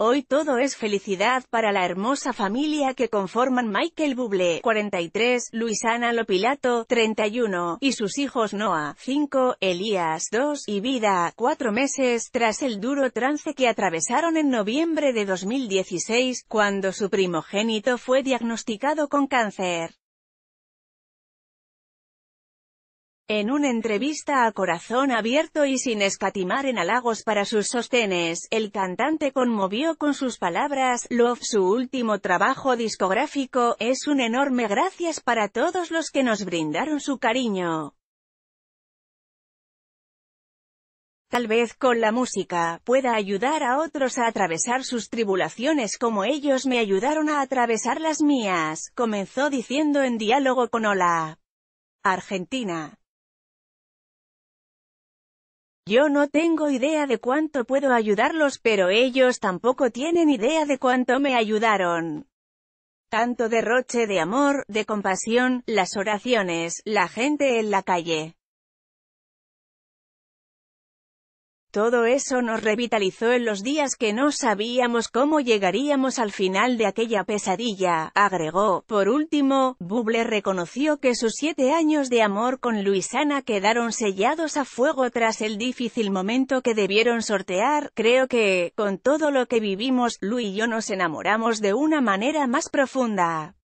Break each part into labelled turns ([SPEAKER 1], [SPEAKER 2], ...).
[SPEAKER 1] Hoy todo es felicidad para la hermosa familia que conforman Michael Buble, 43, Luisana Lopilato, 31, y sus hijos Noah, 5, Elías, 2, y Vida, 4 meses, tras el duro trance que atravesaron en noviembre de 2016, cuando su primogénito fue diagnosticado con cáncer. En una entrevista a corazón abierto y sin escatimar en halagos para sus sostenes, el cantante conmovió con sus palabras, Love, su último trabajo discográfico, es un enorme gracias para todos los que nos brindaron su cariño. Tal vez con la música, pueda ayudar a otros a atravesar sus tribulaciones como ellos me ayudaron a atravesar las mías, comenzó diciendo en diálogo con Hola. Argentina. Yo no tengo idea de cuánto puedo ayudarlos pero ellos tampoco tienen idea de cuánto me ayudaron. Tanto derroche de amor, de compasión, las oraciones, la gente en la calle. todo eso nos revitalizó en los días que no sabíamos cómo llegaríamos al final de aquella pesadilla, agregó. Por último, Buble reconoció que sus siete años de amor con Luisana quedaron sellados a fuego tras el difícil momento que debieron sortear. Creo que, con todo lo que vivimos, Luis y yo nos enamoramos de una manera más profunda.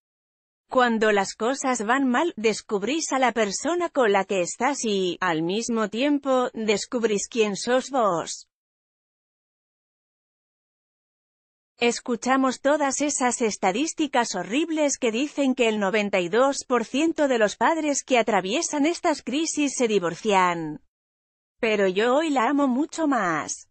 [SPEAKER 1] Cuando las cosas van mal, descubrís a la persona con la que estás y, al mismo tiempo, descubrís quién sos vos. Escuchamos todas esas estadísticas horribles que dicen que el 92% de los padres que atraviesan estas crisis se divorcian. Pero yo hoy la amo mucho más.